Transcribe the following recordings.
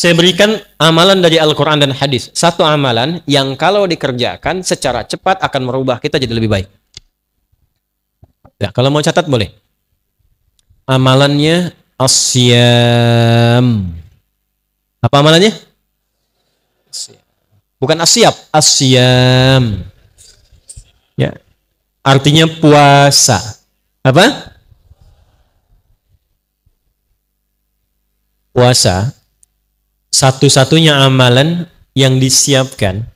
Saya berikan amalan dari Al-Quran dan hadis. Satu amalan yang kalau dikerjakan secara cepat akan merubah kita jadi lebih baik. Ya, kalau mau catat boleh. Amalannya asyam. Apa amalannya? Bukan asyap, asyam. Ya. Artinya puasa. Apa? Puasa satu-satunya amalan yang disiapkan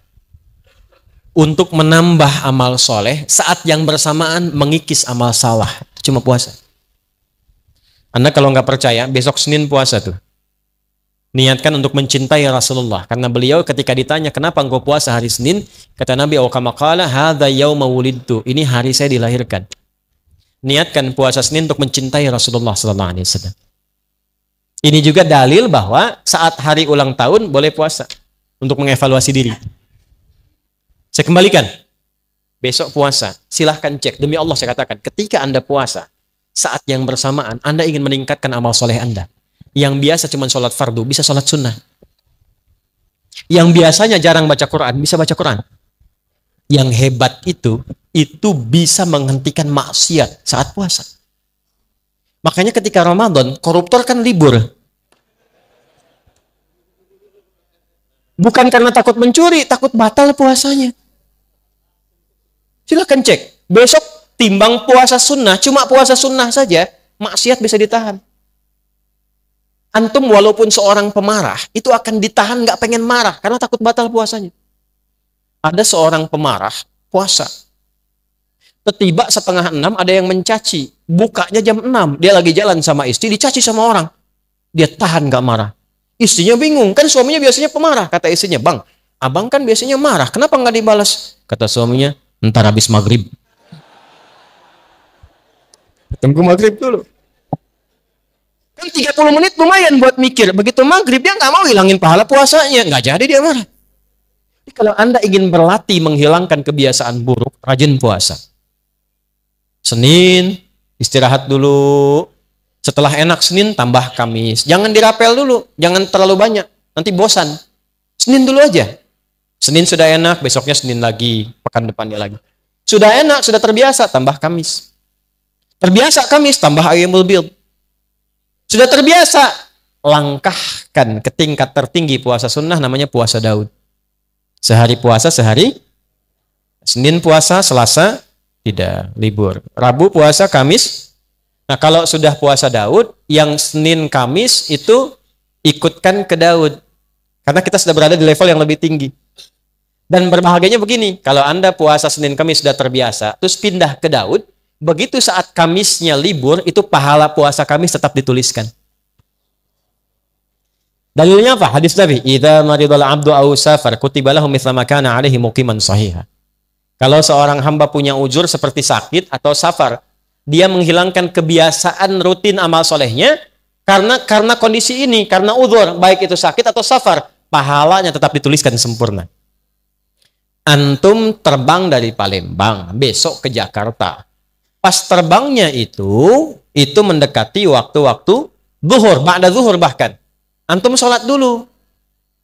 untuk menambah amal soleh saat yang bersamaan mengikis amal salah. Cuma puasa. Anda kalau nggak percaya, besok Senin puasa tuh. Niatkan untuk mencintai Rasulullah. Karena beliau ketika ditanya, kenapa engkau puasa hari Senin? Kata Nabi, Awakamakala, oh, hadha yau wulidtu. Ini hari saya dilahirkan. Niatkan puasa Senin untuk mencintai Rasulullah Sallallahu Alaihi Wasallam. Ini juga dalil bahwa saat hari ulang tahun boleh puasa untuk mengevaluasi diri. Saya kembalikan. Besok puasa, silahkan cek. Demi Allah saya katakan, ketika Anda puasa, saat yang bersamaan Anda ingin meningkatkan amal soleh Anda. Yang biasa cuma sholat fardu, bisa sholat sunnah. Yang biasanya jarang baca Quran, bisa baca Quran. Yang hebat itu, itu bisa menghentikan maksiat saat puasa. Makanya ketika Ramadan, koruptor kan libur. Bukan karena takut mencuri, takut batal puasanya. Silahkan cek. Besok timbang puasa sunnah, cuma puasa sunnah saja, maksiat bisa ditahan. Antum walaupun seorang pemarah, itu akan ditahan nggak pengen marah karena takut batal puasanya. Ada seorang pemarah puasa. Ketiba setengah enam ada yang mencaci bukanya jam 6. Dia lagi jalan sama istri, dicaci sama orang. Dia tahan gak marah. Istrinya bingung, kan suaminya biasanya pemarah. Kata istrinya, bang, abang kan biasanya marah, kenapa gak dibalas? Kata suaminya, ntar habis maghrib. Tunggu maghrib dulu. Kan 30 menit lumayan buat mikir. Begitu maghrib dia gak mau hilangin pahala puasanya. Gak jadi dia marah. Jadi kalau Anda ingin berlatih menghilangkan kebiasaan buruk, rajin puasa. Senin, istirahat dulu. Setelah enak Senin tambah Kamis. Jangan dirapel dulu, jangan terlalu banyak. Nanti bosan. Senin dulu aja. Senin sudah enak, besoknya Senin lagi, pekan depannya lagi. Sudah enak, sudah terbiasa, tambah Kamis. Terbiasa Kamis, tambah ayam mobil Sudah terbiasa, langkahkan ke tingkat tertinggi puasa sunnah namanya puasa Daud. Sehari puasa, sehari Senin puasa, Selasa, tidak libur. Rabu puasa, Kamis. Nah, kalau sudah puasa Daud, yang Senin, Kamis itu ikutkan ke Daud. Karena kita sudah berada di level yang lebih tinggi. Dan berbahagianya begini, kalau Anda puasa Senin, Kamis sudah terbiasa, terus pindah ke Daud, begitu saat Kamisnya libur, itu pahala puasa Kamis tetap dituliskan. Dalilnya apa? Hadis Nabi, "Idza maridul abdu aw safar kutiba lahu mithla ma kana alaihi muqiman sahiha." Kalau seorang hamba punya ujur seperti sakit atau safar, dia menghilangkan kebiasaan rutin amal solehnya karena karena kondisi ini, karena uzur, baik itu sakit atau safar, pahalanya tetap dituliskan sempurna. Antum terbang dari Palembang, besok ke Jakarta. Pas terbangnya itu, itu mendekati waktu-waktu zuhur, ba'da zuhur bahkan. Antum sholat dulu.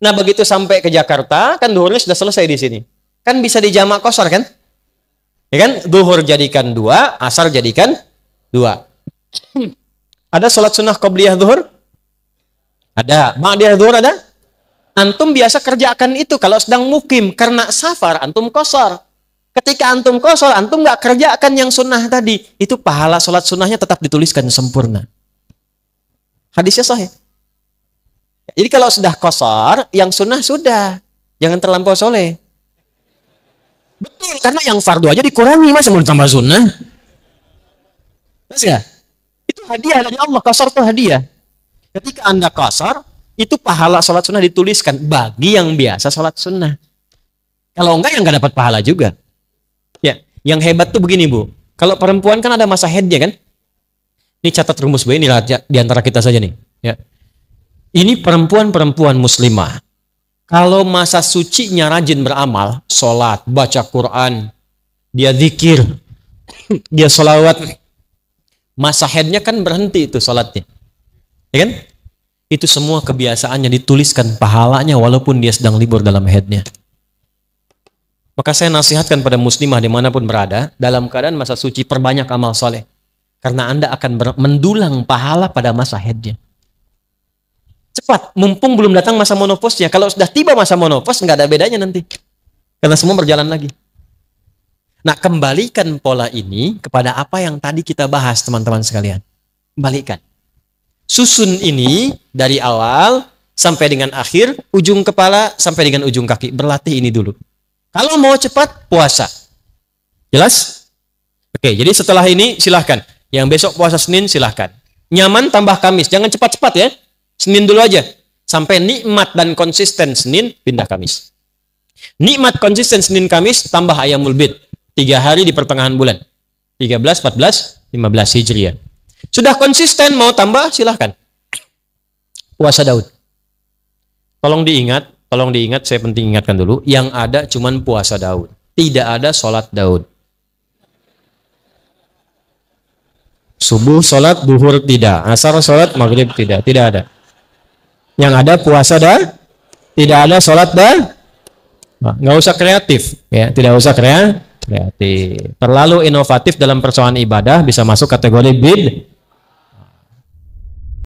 Nah begitu sampai ke Jakarta, kan duhurnya sudah selesai di sini. Kan bisa dijamak kosor kan? Ya kan? Duhur jadikan dua, asar jadikan dua. Ada sholat sunnah qobliyah duhur? Ada. Ma'adiyah duhur ada? Antum biasa kerjakan itu kalau sedang mukim. Karena safar, antum kosor. Ketika antum kosor, antum nggak kerjakan yang sunnah tadi. Itu pahala sholat sunnahnya tetap dituliskan sempurna. Hadisnya sahih. Jadi kalau sudah kosor, yang sunnah sudah. Jangan terlampau soleh. Betul, karena yang fardu aja dikurangi masa mau ditambah sunnah. Mas ya? Itu hadiah dari Allah, kasar itu hadiah. Ketika Anda kasar, itu pahala sholat sunnah dituliskan bagi yang biasa sholat sunnah. Kalau enggak, yang enggak dapat pahala juga. Ya, yang hebat tuh begini, Bu. Kalau perempuan kan ada masa headnya kan? Ini catat rumus Bu, ini di antara kita saja nih. Ya. Ini perempuan-perempuan muslimah kalau masa suci nya rajin beramal, sholat, baca Quran, dia zikir, dia sholawat, masa headnya kan berhenti itu sholatnya. Ya kan? Itu semua kebiasaannya dituliskan pahalanya walaupun dia sedang libur dalam headnya. Maka saya nasihatkan pada muslimah dimanapun berada, dalam keadaan masa suci perbanyak amal soleh. Karena Anda akan mendulang pahala pada masa headnya cepat mumpung belum datang masa monoposnya kalau sudah tiba masa monopos nggak ada bedanya nanti karena semua berjalan lagi nah kembalikan pola ini kepada apa yang tadi kita bahas teman-teman sekalian kembalikan susun ini dari awal sampai dengan akhir ujung kepala sampai dengan ujung kaki berlatih ini dulu kalau mau cepat puasa jelas oke jadi setelah ini silahkan yang besok puasa Senin silahkan nyaman tambah Kamis jangan cepat-cepat ya Senin dulu aja. Sampai nikmat dan konsisten Senin, pindah Kamis. Nikmat konsisten Senin Kamis, tambah ayam mulbit Tiga hari di pertengahan bulan. 13, 14, 15 Hijriah. Sudah konsisten, mau tambah, silahkan. Puasa Daud. Tolong diingat, tolong diingat, saya penting ingatkan dulu. Yang ada cuman puasa Daud. Tidak ada sholat Daud. Subuh sholat, duhur tidak. Asar sholat, maghrib tidak. Tidak ada. Yang ada puasa dah, tidak ada sholat dah. Nah. Nggak usah kreatif, ya tidak usah kreatif. Kreatif. Terlalu inovatif dalam persoalan ibadah bisa masuk kategori bid